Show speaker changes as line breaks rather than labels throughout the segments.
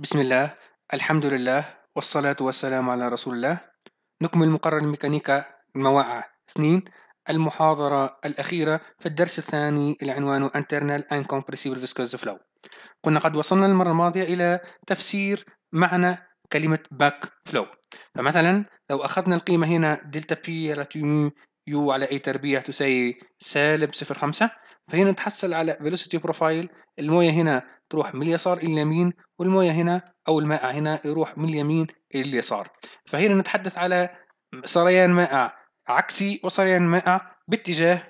بسم الله الحمد لله والصلاة والسلام على رسول الله نكمل مقرر الميكانيكا مواعة 2 المحاضرة الأخيرة في الدرس الثاني العنوان Internal Compressible Viscous Flow قلنا قد وصلنا المرة الماضية إلى تفسير معنى كلمة Back Flow فمثلا لو أخذنا القيمة هنا دلتا بي على يو على أي تربيع تساوي سالب 0.5 فهنا نتحصل على velocity profile الموية هنا تروح من اليسار الى اليمين والمويه هنا او المائع هنا يروح من اليمين الى اليسار فهنا نتحدث على سريان مائع عكسي وسريان مائع باتجاه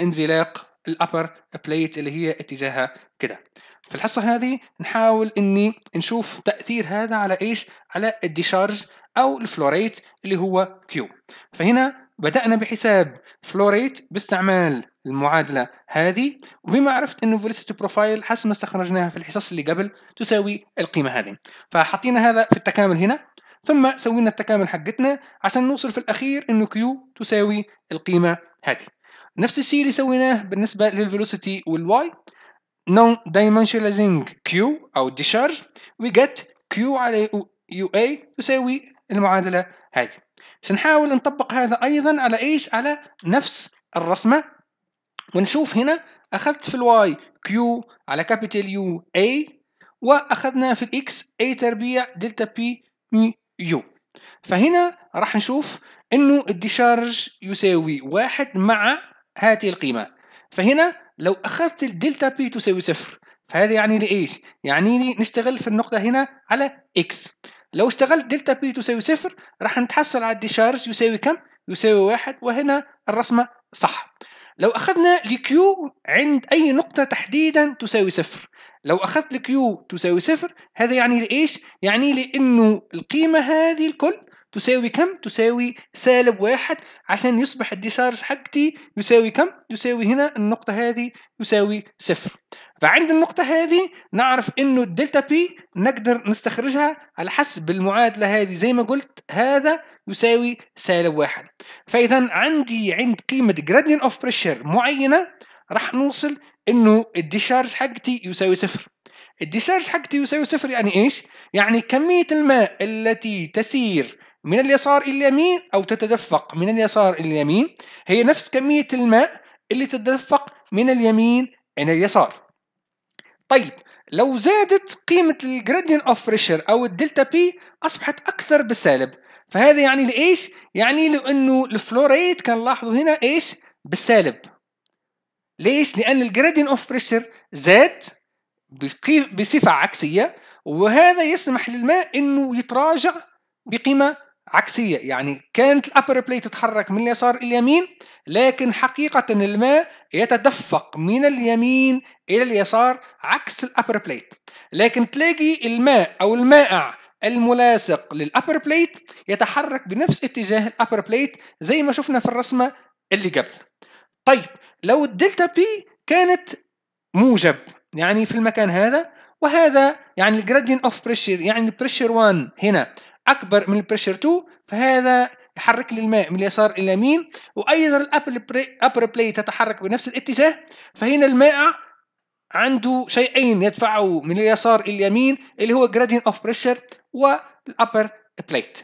انزلاق الابر بليت اللي هي اتجاهها كده في الحصه هذه نحاول اني نشوف تاثير هذا على ايش على الديشارج او الفلوريت اللي هو كيو فهنا بدأنا بحساب فلوريت باستعمال المعادلة هذه وبما عرفت انه فيلسيتي بروفايل حسب ما استخرجناها في الحصص اللي قبل تساوي القيمة هذه فحطينا هذا في التكامل هنا ثم سوينا التكامل حقتنا عشان نوصل في الأخير انه كيو تساوي القيمة هذه نفس الشيء اللي سويناه بالنسبة للفيلوسيتي والواي non dimensionalizing Q أو discharge we get Q على UA تساوي المعادلة هذه سنحاول نطبق هذا ايضا على ايش على نفس الرسمه ونشوف هنا اخذت في الواي كيو على كابيتال يو اي واخذنا في الاكس اي تربيع دلتا بي يو فهنا راح نشوف انه الديشارج يساوي واحد مع هذه القيمه فهنا لو اخذت الدلتا بي تساوي صفر فهذا يعني لي ايش يعني لي نشتغل في النقطه هنا على اكس لو استغلت دلتا بي تساوي صفر راح نتحصل على الديشارج يساوي كم؟ يساوي واحد وهنا الرسمة صح لو أخذنا لكيو عند أي نقطة تحديدا تساوي صفر لو أخذت الكيو تساوي صفر هذا يعني لإيش؟ يعني لأنه القيمة هذه الكل تساوي كم تساوي سالب واحد عشان يصبح الديسارج حقتي يساوي كم يساوي هنا النقطة هذه يساوي صفر فعند النقطة هذه نعرف انه الدلتا بي نقدر نستخرجها على حسب المعادلة هذه زي ما قلت هذا يساوي سالب واحد فإذا عندي عند قيمة gradient اوف بريشر معينة راح نوصل انه الديشارج حقتي يساوي صفر الديسارج حقتي يساوي صفر يعني ايش؟ يعني كمية الماء التي تسير من اليسار إلى اليمين أو تتدفق من اليسار إلى اليمين هي نفس كمية الماء اللي تتدفق من اليمين إلى اليسار طيب لو زادت قيمة الجريدين اوف بريشر أو الدلتا بي أصبحت أكثر بالسالب فهذا يعني لإيش؟ يعني لأنه الفلوريت كان لاحظوا هنا إيش؟ بالسالب ليش؟ لأن الجريدين اوف بريشر زاد بصفة عكسية وهذا يسمح للماء أنه يتراجع بقيمة عكسية يعني كانت الأبر بلاي تتحرك من اليسار اليمين لكن حقيقة الماء يتدفق من اليمين إلى اليسار عكس الأبر بليت لكن تلاقي الماء أو المائع الملاصق للأبر بليت يتحرك بنفس اتجاه الأبر بليت زي ما شفنا في الرسمة اللي قبل طيب لو الدلتا بي كانت موجب يعني في المكان هذا وهذا يعني الجراديان اوف بريشر يعني بريشر 1 هنا اكبر من البريشر 2 فهذا يحرك لي الماء من اليسار الى اليمين وايضا ابر بلاي تتحرك بنفس الاتجاه فهنا المائع عنده شيئين يدفعه من اليسار الى اليمين اللي هو gradient of pressure والابر بليت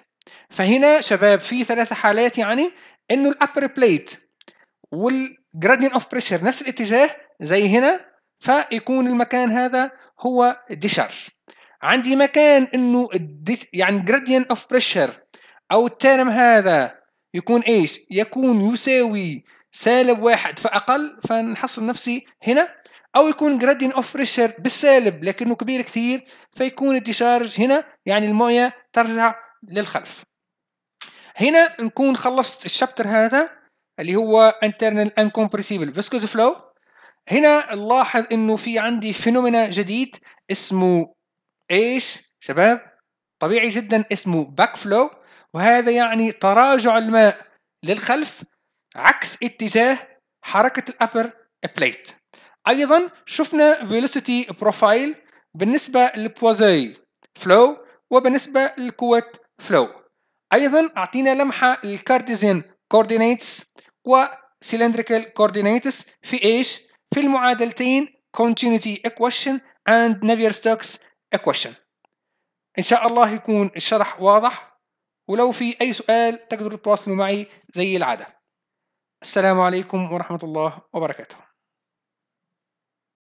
فهنا شباب في ثلاثة حالات يعني انه الابر بليت والجرادين اوف بريشر نفس الاتجاه زي هنا فيكون المكان هذا هو ديشارج عندي مكان انه يعني gradient اوف بريشر او التيرم هذا يكون ايش يكون يساوي سالب واحد فاقل فنحصل نفسي هنا او يكون gradient اوف بريشر بالسالب لكنه كبير كثير فيكون الديشارج هنا يعني المويه ترجع للخلف هنا نكون خلصت الشابتر هذا اللي هو internal incompressible viscous flow هنا نلاحظ انه في عندي فينومينا جديد اسمه ايش شباب طبيعي جدا اسمه باك فلو وهذا يعني تراجع الماء للخلف عكس اتجاه حركة الأبر بليت أيضا شفنا فيلوسيتي بروفايل بالنسبة للبوازي فلو وبالنسبة للكوت فلو أيضا أعطينا لمحة للكارديزين كوردينيتس وسيلندريكال كوردينيتس في إيش؟ في المعادلتين continuity equation and Navier-Stokes a question ان شاء الله يكون الشرح واضح ولو في اي سؤال تقدروا تتواصلوا معي زي العاده السلام عليكم ورحمه الله وبركاته